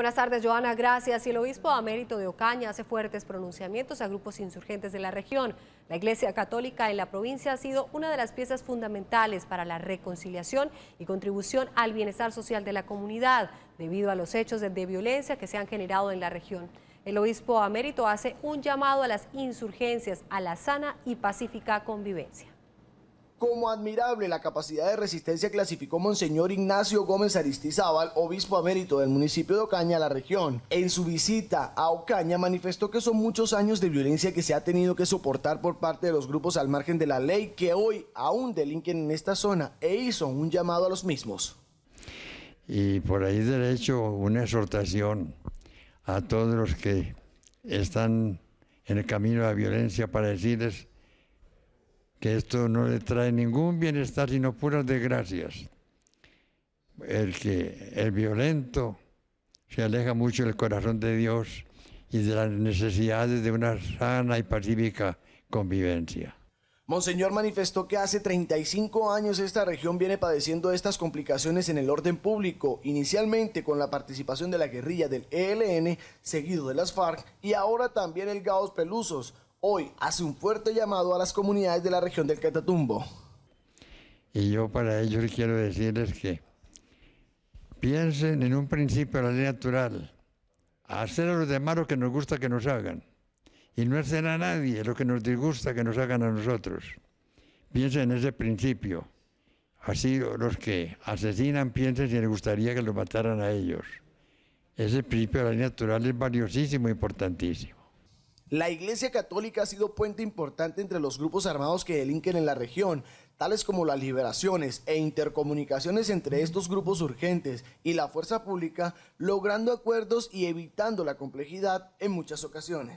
Buenas tardes, Joana. Gracias. Y el obispo Amérito de Ocaña hace fuertes pronunciamientos a grupos insurgentes de la región. La Iglesia Católica en la provincia ha sido una de las piezas fundamentales para la reconciliación y contribución al bienestar social de la comunidad, debido a los hechos de, de violencia que se han generado en la región. El obispo Amérito hace un llamado a las insurgencias, a la sana y pacífica convivencia. Como admirable la capacidad de resistencia clasificó Monseñor Ignacio Gómez Aristizábal, obispo amérito del municipio de Ocaña, la región. En su visita a Ocaña manifestó que son muchos años de violencia que se ha tenido que soportar por parte de los grupos al margen de la ley que hoy aún delinquen en esta zona e hizo un llamado a los mismos. Y por ahí derecho una exhortación a todos los que están en el camino de la violencia para decirles que esto no le trae ningún bienestar sino puras desgracias. El que el violento se aleja mucho del corazón de Dios y de las necesidades de una sana y pacífica convivencia. Monseñor manifestó que hace 35 años esta región viene padeciendo estas complicaciones en el orden público, inicialmente con la participación de la guerrilla del ELN, seguido de las FARC y ahora también el Gaos Pelusos, hoy hace un fuerte llamado a las comunidades de la región del Catatumbo. Y yo para ellos quiero decirles que piensen en un principio de la ley natural, hacer a los demás lo que nos gusta que nos hagan y no hacer a nadie lo que nos disgusta que nos hagan a nosotros. Piensen en ese principio. Así los que asesinan piensen si les gustaría que los mataran a ellos. Ese principio de la ley natural es valiosísimo, importantísimo. La Iglesia Católica ha sido puente importante entre los grupos armados que delinquen en la región, tales como las liberaciones e intercomunicaciones entre estos grupos urgentes y la fuerza pública, logrando acuerdos y evitando la complejidad en muchas ocasiones.